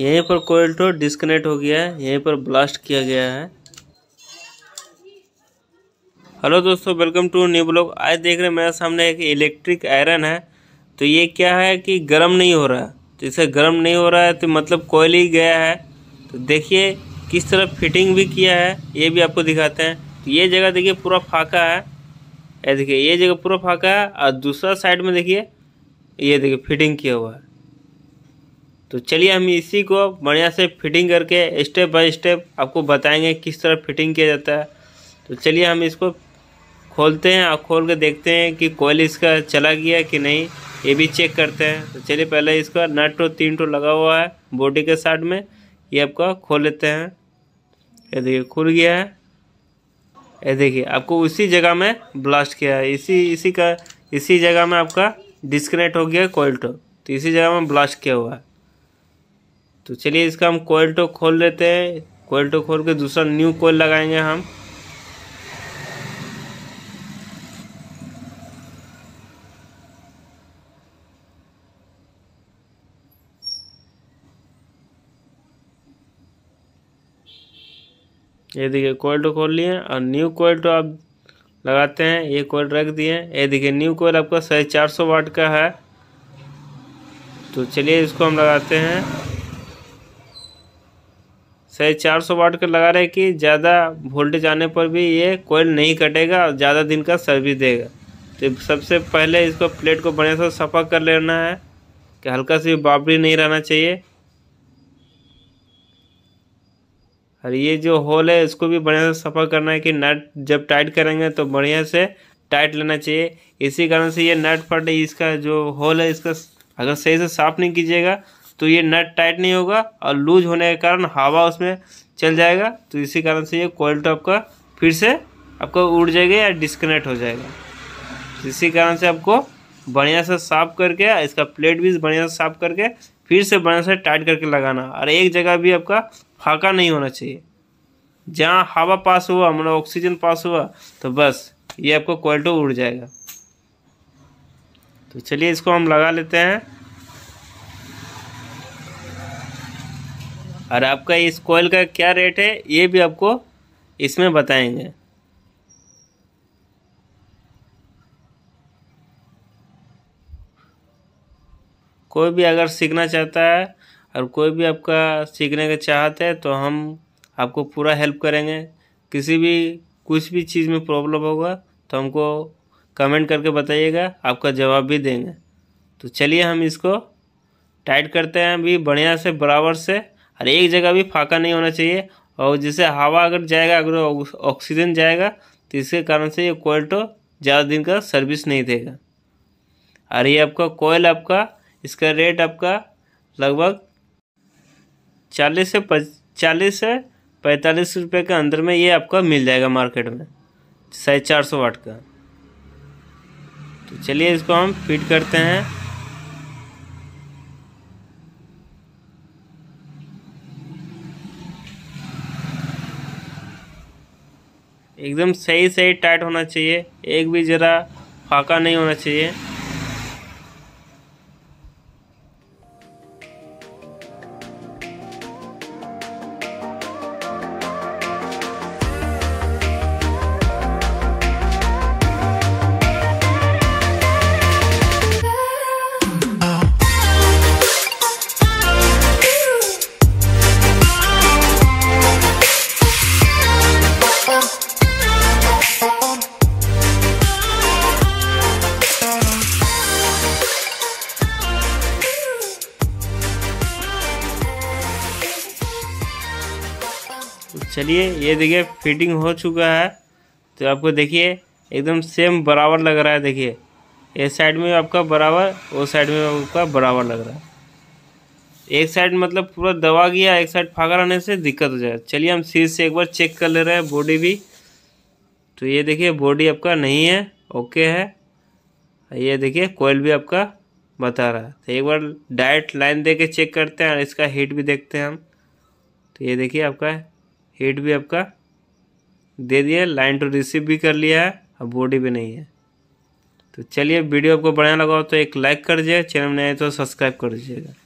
यहीं पर कोयल to disconnect हो गया है यहीं पर ब्लास्ट किया गया है हेलो दोस्तों वेलकम टू न्यू ब्लॉग आज देख रहे हैं मेरे सामने एक इलेक्ट्रिक आयरन है तो ये क्या है कि गर्म नहीं हो रहा तो इसे गर्म नहीं हो रहा है तो मतलब कोयल ही गया है तो देखिए किस तरह फिटिंग भी किया है ये भी आपको दिखाते हैं तो ये जगह देखिए पूरा फाका है ये देखिए ये जगह पूरा फाका है और दूसरा साइड में देखिए ये देखिए फिटिंग किया हुआ है तो चलिए हम इसी को बढ़िया से फिटिंग करके स्टेप बाय स्टेप आपको बताएंगे किस तरह फिटिंग किया जाता है तो चलिए हम इसको खोलते हैं और खोल के देखते हैं कि कोयल इसका चला गया कि नहीं ये भी चेक करते हैं तो चलिए पहले इसका नट टो तीन टो लगा हुआ है बॉडी के साइड में ये आपका खोल लेते हैं ये देखिए खुल गया है ये देखिए आपको उसी जगह में ब्लास्ट किया है इसी इसी का इसी जगह में आपका डिस्कनेक्ट हो गया कोयल टो तो इसी जगह में ब्लास्ट किया हुआ है तो चलिए इसका हम कोयल टो तो खोल लेते हैं कोयल टो तो खोल के दूसरा न्यू कोयल लगाएंगे हम ये देखिए कोयल टो तो खोल लिए और न्यू कोयल टो आप लगाते हैं ये कोयल रख दिए ये देखिए न्यू कोयल आपका साढ़े चार सौ वाट का है तो चलिए इसको हम लगाते हैं सही चार सौ वाट का लगा रहे कि ज़्यादा वोल्टेज आने पर भी ये कोयल नहीं कटेगा और ज़्यादा दिन का सर्विस देगा तो सबसे पहले इसको प्लेट को बढ़िया से सफ़ा कर लेना है कि हल्का सी बाबरी नहीं रहना चाहिए और ये जो होल है इसको भी बढ़िया से सफ़ा करना है कि नट जब टाइट करेंगे तो बढ़िया से टाइट लेना चाहिए इसी कारण से ये नट फट इसका जो होल है इसका अगर सही से साफ नहीं कीजिएगा तो ये नट टाइट नहीं होगा और लूज होने के कारण हवा उसमें चल जाएगा तो इसी कारण से ये कोयल टॉप का फिर से आपका उड़ जाएगा या डिस्कनेक्ट हो जाएगा इसी कारण से आपको बढ़िया से साफ करके इसका प्लेट भी बढ़िया से साफ करके फिर से बढ़िया से टाइट करके लगाना और एक जगह भी आपका फाका नहीं होना चाहिए जहाँ हवा पास हुआ मतलब ऑक्सीजन पास हुआ तो बस ये आपका कोयल्टो उड़ जाएगा तो चलिए इसको हम लगा लेते हैं और आपका इस कोयल का क्या रेट है ये भी आपको इसमें बताएंगे कोई भी अगर सीखना चाहता है और कोई भी आपका सीखने का चाहते है तो हम आपको पूरा हेल्प करेंगे किसी भी कुछ भी चीज़ में प्रॉब्लम होगा तो हमको कमेंट करके बताइएगा आपका जवाब भी देंगे तो चलिए हम इसको टाइट करते हैं अभी बढ़िया से बराबर से और एक जगह भी फाका नहीं होना चाहिए और जैसे हवा अगर जाएगा अगर ऑक्सीजन जाएगा तो इसके कारण से ये कोयल तो ज़्यादा दिन का सर्विस नहीं देगा और ये आपका कोयल आपका इसका रेट आपका लगभग चालीस से चालीस से पैंतालीस रुपये के अंदर में ये आपका मिल जाएगा मार्केट में साढ़े चार सौ वाट का तो चलिए इसको हम फिट करते हैं एकदम सही सही टाइट होना चाहिए एक भी ज़रा फाका नहीं होना चाहिए चलिए ये देखिए फिटिंग हो चुका है तो आपको देखिए एकदम सेम बराबर लग रहा है देखिए ये साइड में आपका बराबर वो साइड में आपका बराबर लग रहा है एक साइड मतलब पूरा दबा गया एक साइड फागा रहने से दिक्कत हो जाएगा चलिए हम सिर से एक बार चेक कर ले रहे हैं बॉडी भी तो ये देखिए बॉडी आपका नहीं है ओके है ये देखिए कोयल भी आपका बता रहा है तो एक बार डायरेक्ट लाइन दे के चेक करते हैं और इसका हीट भी देखते हैं हम तो ये देखिए आपका हेड भी आपका दे दिया लाइन टू रिसीव भी कर लिया है और बॉडी भी नहीं है तो चलिए वीडियो आपको बढ़िया लगा हो तो एक लाइक कर दीजिए चैनल में आए तो सब्सक्राइब कर दीजिएगा